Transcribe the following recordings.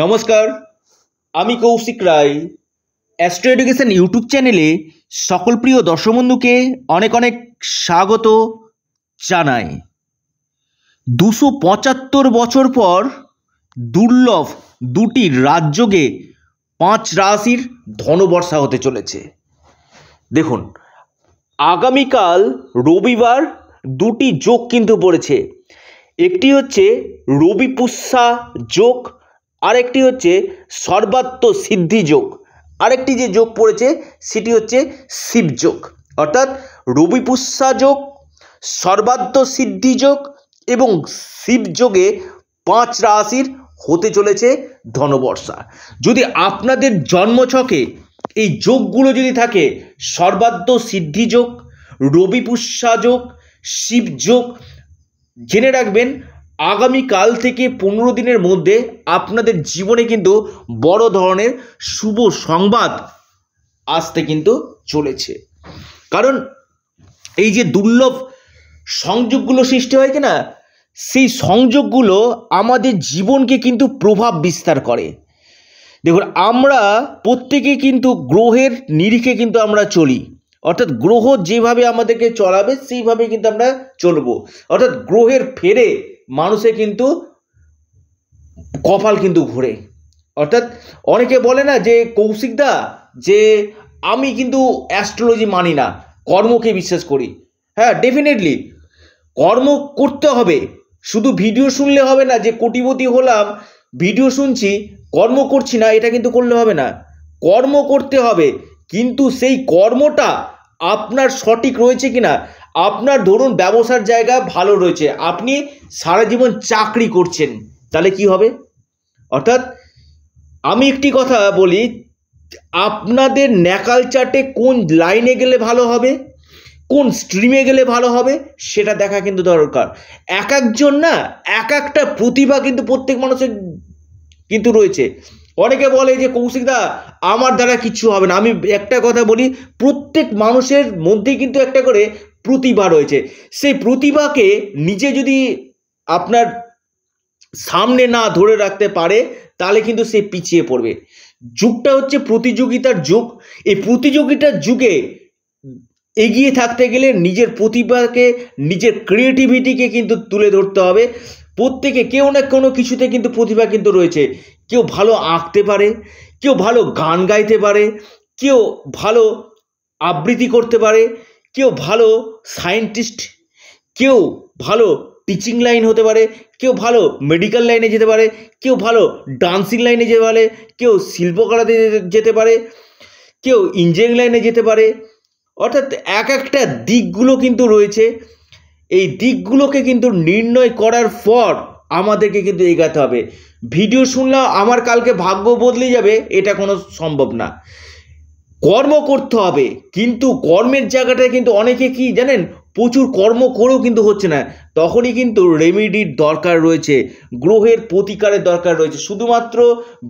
নমস্কার আমি Koushik Roy Astro Education YouTube চ্যানেলে সকল প্রিয় দর্শক বন্ধুকে অনেক অনেক স্বাগত জানাই দুশো পঁচাত্তর বছর পর দুর্লভ দুটি রাজ্যকে পাঁচ রাশির ধনবর্ষা হতে চলেছে দেখুন আগামীকাল রবিবার দুটি যোগ কিন্তু পড়েছে একটি হচ্ছে রবি পুষ্যা যোগ আরেকটি হচ্ছে সর্বাত্ম সিদ্ধি যোগ আরেকটি যে যোগ পড়েছে সেটি হচ্ছে শিবযোগ অর্থাৎ রবিপুষ্যা যোগ সর্বাত্ম সিদ্ধি যোগ এবং শিবযোগে পাঁচ রাশির হতে চলেছে ধনবর্ষা যদি আপনাদের জন্মছকে এই যোগগুলো যদি থাকে সর্বাত্ম সিদ্ধি যোগ রবিপুষ্যা যোগ শিবযোগ জেনে রাখবেন আগামীকাল থেকে পনেরো দিনের মধ্যে আপনাদের জীবনে কিন্তু বড় ধরনের শুভ সংবাদ আসতে কিন্তু চলেছে কারণ এই যে দুর্লভ সংযোগগুলো সৃষ্টি হয় না সেই সংযোগগুলো আমাদের জীবনকে কিন্তু প্রভাব বিস্তার করে দেখুন আমরা প্রত্যেকে কিন্তু গ্রহের নিরিখে কিন্তু আমরা চলি অর্থাৎ গ্রহ যেভাবে আমাদেরকে চলাবে সেইভাবে কিন্তু আমরা চলবো অর্থাৎ গ্রহের ফেরে মানুষে কিন্তু কপাল কিন্তু ঘুরে অর্থাৎ অনেকে বলে না যে কৌশিকদা যে আমি কিন্তু অ্যাস্ট্রোলজি মানি না কর্মকে বিশ্বাস করি হ্যাঁ ডেফিনেটলি কর্ম করতে হবে শুধু ভিডিও শুনলে হবে না যে কোটিপতি হলাম ভিডিও শুনছি কর্ম করছি না এটা কিন্তু করলে হবে না কর্ম করতে হবে কিন্তু সেই কর্মটা আপনার সঠিক রয়েছে কিনা আপনার ধরুন ব্যবসার জায়গা ভালো রয়েছে আপনি সারা জীবন চাকরি করছেন তাহলে কি হবে অর্থাৎ আমি একটি কথা বলি আপনাদের ন্যাকাল চার্টে কোন লাইনে গেলে ভালো হবে কোন স্ট্রিমে গেলে ভালো হবে সেটা দেখা কিন্তু দরকার এক একজন না এক একটা প্রতিভা কিন্তু প্রত্যেক মানুষের কিন্তু রয়েছে অনেকে বলে যে কৌশিকদা আমার দ্বারা কিছু হবে না আমি একটা কথা বলি প্রত্যেক মানুষের মধ্যেই কিন্তু একটা করে প্রতিভা রয়েছে সেই প্রতিভাকে নিজে যদি আপনার সামনে না ধরে রাখতে পারে তাহলে কিন্তু সে পিছিয়ে পড়বে যুগটা হচ্ছে প্রতিযোগিতার যুগ এই প্রতিযোগিতার যুগে এগিয়ে থাকতে গেলে নিজের প্রতিভাকে নিজের ক্রিয়েটিভিটিকে কিন্তু তুলে ধরতে হবে প্রত্যেকে কেউ না কোনো কিছুতে কিন্তু প্রতিভা কিন্তু রয়েছে কেউ ভালো আঁকতে পারে কেউ ভালো গান গাইতে পারে কেউ ভালো আবৃত্তি করতে পারে কেউ ভালো সায়েন্টিস্ট কেউ ভালো টিচিং লাইন হতে পারে কেউ ভালো মেডিকেল লাইনে যেতে পারে কেউ ভালো ডান্সিং লাইনে যেতে পারে কেউ শিল্পকলাতে যেতে পারে কেউ ইঞ্জিনিয়ারিং লাইনে যেতে পারে অর্থাৎ এক একটা দিকগুলো কিন্তু রয়েছে এই দিকগুলোকে কিন্তু নির্ণয় করার পর আমাদেরকে কিন্তু এগাতে হবে ভিডিও শুনলেও আমার কালকে ভাগ্য বদলে যাবে এটা কোনো সম্ভব না কর্ম করতে হবে কিন্তু কর্মের জায়গাটায় কিন্তু অনেকে কি জানেন প্রচুর কর্ম করেও কিন্তু হচ্ছে না তখনই কিন্তু রেমিডির দরকার রয়েছে গ্রহের প্রতিকারের দরকার রয়েছে শুধুমাত্র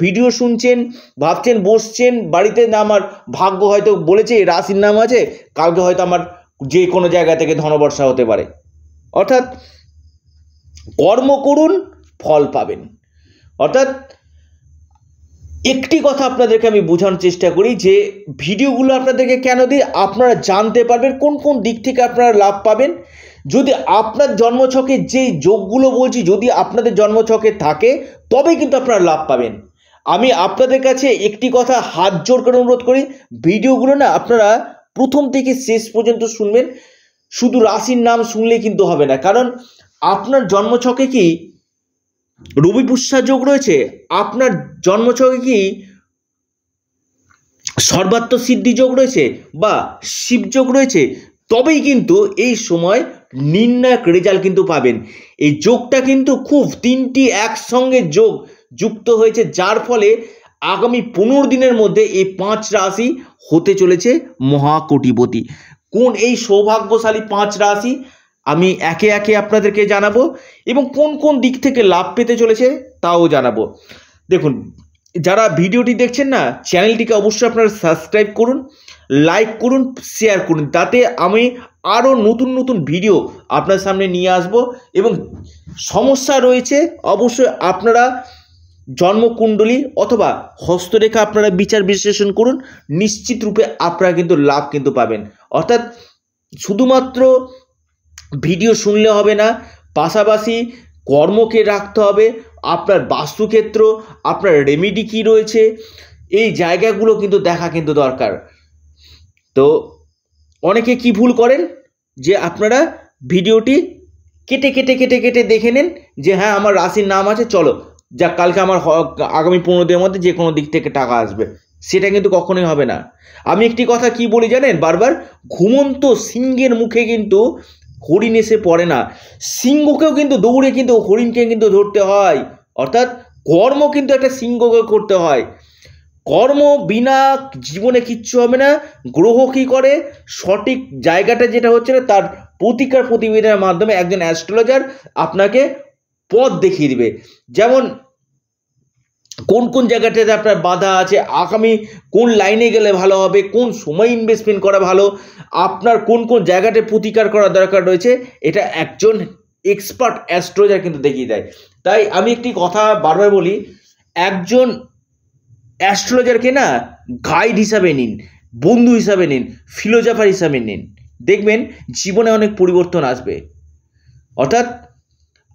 ভিডিও শুনছেন ভাবছেন বসছেন বাড়িতে না আমার ভাগ্য হয়তো বলেছে রাশির নাম আছে কালকে হয়তো আমার যে কোনো জায়গা থেকে ধনবর্ষা হতে পারে অর্থাৎ কর্ম করুন ফল পাবেন অর্থাৎ একটি কথা আপনাদেরকে আমি বোঝানোর চেষ্টা করি যে ভিডিওগুলো আপনাদেরকে কেন দিই আপনারা জানতে পারবেন কোন কোন দিক থেকে আপনারা লাভ পাবেন যদি আপনার জন্মছকে যেই যোগগুলো বলছি যদি আপনাদের জন্মছকে থাকে তবে কিন্তু আপনারা লাভ পাবেন আমি আপনাদের কাছে একটি কথা হাত জোর করে অনুরোধ করি ভিডিওগুলো না আপনারা প্রথম থেকে শেষ পর্যন্ত শুনবেন শুধু রাশির নাম শুনলে কিন্তু হবে না কারণ আপনার জন্মছকে কি রবি পুষ্যা যোগ রয়েছে আপনার জন্মছকে কি সর্বাত্ম সিদ্ধি যোগ রয়েছে বা শিব যোগ রয়েছে তবেই কিন্তু এই সময় নির্ণায়ক রেজাল্ট কিন্তু পাবেন এই যোগটা কিন্তু খুব তিনটি একসঙ্গে যোগ যুক্ত হয়েছে যার ফলে আগামী পনেরো দিনের মধ্যে এই পাঁচ রাশি হতে চলেছে মহাকোটিপতি কোন এই সৌভাগ্যশালী পাঁচ রাশি আমি একে একে আপনাদেরকে জানাবো এবং কোন কোন দিক থেকে লাভ পেতে চলেছে তাও জানাবো দেখুন যারা ভিডিওটি দেখছেন না চ্যানেলটিকে অবশ্যই আপনারা সাবস্ক্রাইব করুন লাইক করুন শেয়ার করুন তাতে আমি আরও নতুন নতুন ভিডিও আপনার সামনে নিয়ে আসব এবং সমস্যা রয়েছে অবশ্যই আপনারা জন্মকুণ্ডলী অথবা হস্তরেখা আপনারা বিচার বিশ্লেষণ করুন নিশ্চিত রূপে আপনারা কিন্তু লাভ কিন্তু পাবেন অর্থাৎ শুধুমাত্র ভিডিও শুনলে হবে না পাশাপাশি কর্মকে রাখতে হবে আপনার বাস্তুক্ষেত্র আপনার রেমেডি কী রয়েছে এই জায়গাগুলো কিন্তু দেখা কিন্তু দরকার তো অনেকে কি ভুল করেন যে আপনারা ভিডিওটি কেটে কেটে কেটে কেটে দেখে নেন যে হ্যাঁ আমার রাশির নাম আছে চলো যা কালকে আমার আগামী পনেরো দিনের মধ্যে যে কোনো দিক থেকে টাকা আসবে সেটা কিন্তু কখনোই হবে না আমি একটি কথা কি বলি জানেন বারবার ঘুমন্ত সিংহের মুখে কিন্তু হরিণ এসে পড়ে না সিংহকেও কিন্তু দৌড়ে কিন্তু হরিণকে কিন্তু ধরতে হয় অর্থাৎ কর্ম কিন্তু একটা সিংহকে করতে হয় কর্ম বিনা জীবনে কিচ্ছু হবে না গ্রহ কী করে সঠিক জায়গাটা যেটা হচ্ছে না তার প্রতিকার প্রতিবেদনের মাধ্যমে একজন অ্যাস্ট্রোলজার আপনাকে পথ দেখিয়ে দিবে যেমন কোন কোন জায়গাটাতে আপনার বাধা আছে আগামী কোন লাইনে গেলে ভালো হবে কোন সময় ইনভেস্টমেন্ট করা ভালো আপনার কোন কোন জায়গাতে প্রতিকার করা দরকার রয়েছে এটা একজন এক্সপার্ট অ্যাস্ট্রোলজার কিন্তু দেখিয়ে দেয় তাই আমি একটি কথা বারবার বলি একজন অ্যাস্ট্রোলজারকে না গাইড হিসাবে নিন বন্ধু হিসাবে নিন ফিলোজাফার হিসাবে নিন দেখবেন জীবনে অনেক পরিবর্তন আসবে অর্থাৎ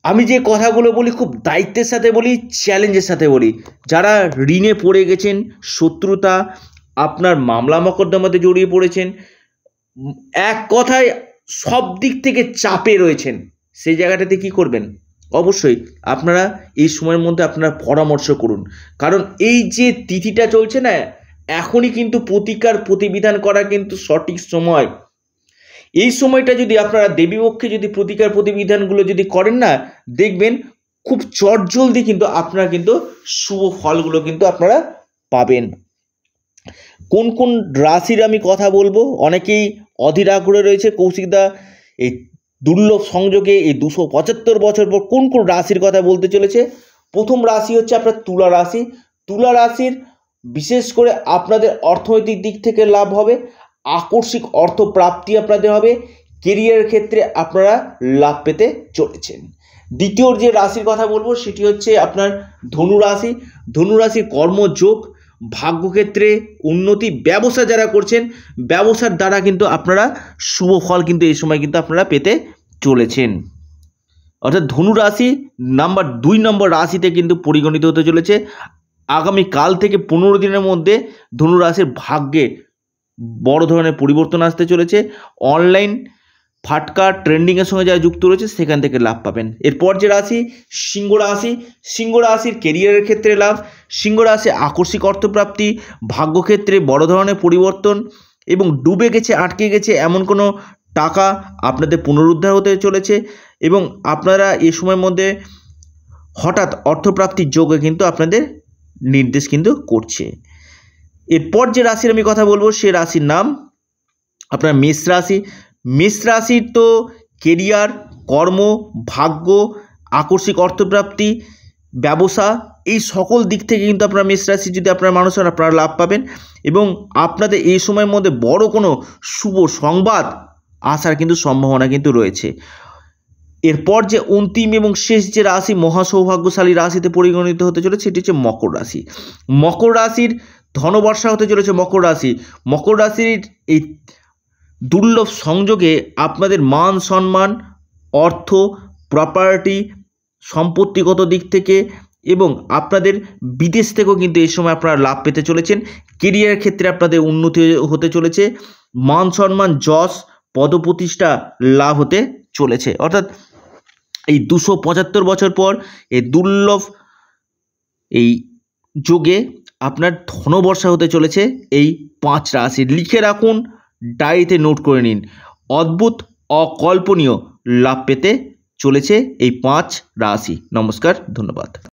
আমি যে কথাগুলো বলি খুব দায়িত্বের সাথে বলি চ্যালেঞ্জের সাথে বলি যারা ঋণে পড়ে গেছেন শত্রুতা আপনার মামলা মকদ্দমাতে জড়িয়ে পড়েছেন এক কথায় সব দিক থেকে চাপে রয়েছেন সেই জায়গাটাতে কি করবেন অবশ্যই আপনারা এই সময়ের মধ্যে আপনারা পরামর্শ করুন কারণ এই যে তিথিটা চলছে না এখনই কিন্তু প্রতিকার প্রতিবিধান করা কিন্তু সঠিক সময় এই সময়টা যদি আপনারা দেবীপক্ষে যদি প্রতিকার প্রতিবিধানগুলো যদি করেন না দেখবেন খুব চটজলদি কিন্তু আপনারা কিন্তু শুভ ফলগুলো কিন্তু আপনারা পাবেন কোন কোন রাশির আমি কথা বলবো অনেকেই অধীর আগ্রহে রয়েছে কৌশিকদা এই দুর্লভ সংযোগে এই দুশো পঁচাত্তর বছর পর কোন কোন রাশির কথা বলতে চলেছে প্রথম রাশি হচ্ছে আপনার তুলা রাশি তুলা রাশির বিশেষ করে আপনাদের অর্থনৈতিক দিক থেকে লাভ হবে আকস্মিক অর্থ প্রাপ্তি আপনাদের হবে কেরিয়ারের ক্ষেত্রে আপনারা লাভ পেতে চলেছেন দ্বিতীয় যে রাশির কথা বলবো সেটি হচ্ছে আপনার ধনু রাশি ধনু রাশি কর্মযোগ ভাগ্যক্ষেত্রে উন্নতি ব্যবসা যারা করছেন ব্যবসার দ্বারা কিন্তু আপনারা শুভ ফল কিন্তু এই সময় কিন্তু আপনারা পেতে চলেছেন অর্থাৎ ধনু রাশি নাম্বার দুই নম্বর রাশিতে কিন্তু পরিগণিত হতে চলেছে আগামী কাল থেকে পনেরো দিনের মধ্যে ধনু রাশির ভাগ্যে বড় ধরনের পরিবর্তন আসতে চলেছে অনলাইন ফাটকা ট্রেন্ডিংয়ের সঙ্গে যারা যুক্ত রয়েছে সেখান থেকে লাভ পাবেন এরপর যে রাশি সিংহ রাশি সিংহ রাশির কেরিয়ারের ক্ষেত্রে লাভ সিংহ রাশি আকস্মিক অর্থপ্রাপ্তি ভাগ্যক্ষেত্রে বড় ধরনের পরিবর্তন এবং ডুবে গেছে আটকে গেছে এমন কোনো টাকা আপনাদের পুনরুদ্ধার হতে চলেছে এবং আপনারা এ সময়ের মধ্যে হঠাৎ অর্থপ্রাপ্তির যোগে কিন্তু আপনাদের নির্দেশ কিন্তু করছে এরপর যে রাশির আমি কথা বলবো সে রাশির নাম আপনার মেষ রাশি মেষ রাশির তো কেরিয়ার কর্ম ভাগ্য আকস্মিক অর্থপ্রাপ্তি ব্যবসা এই সকল দিক থেকে কিন্তু আপনার মেষ রাশি যদি আপনার মানুষ হন আপনারা লাভ পাবেন এবং আপনাদের এই সময়ের মধ্যে বড় কোনো শুভ সংবাদ আসার কিন্তু সম্ভাবনা কিন্তু রয়েছে এরপর যে অন্তিম এবং শেষ যে রাশি মহাসৌভাগ্যশালী রাশিতে পরিগণিত হতে চলেছে সেটি হচ্ছে মকর রাশি মকর রাশির ধনবর্ষা হতে চলেছে মকর রাশি মকর রাশির এই দুর্লভ সংযোগে আপনাদের মান সম্মান অর্থ প্রপার্টি সম্পত্তিগত দিক থেকে এবং আপনাদের বিদেশ থেকেও কিন্তু এই সময় আপনারা লাভ পেতে চলেছেন কেরিয়ার ক্ষেত্রে আপনাদের উন্নতি হতে চলেছে মান সম্মান যশ পদপ্রতিষ্ঠা লাভ হতে চলেছে অর্থাৎ এই দুশো পঁচাত্তর বছর পর এই দুর্লভ এই যোগে আপনার ধনবর্ষা হতে চলেছে এই পাঁচ রাশি লিখে রাখুন ডায়েরিতে নোট করে নিন অদ্ভুত অকল্পনীয় লাভ পেতে চলেছে এই পাঁচ রাশি নমস্কার ধন্যবাদ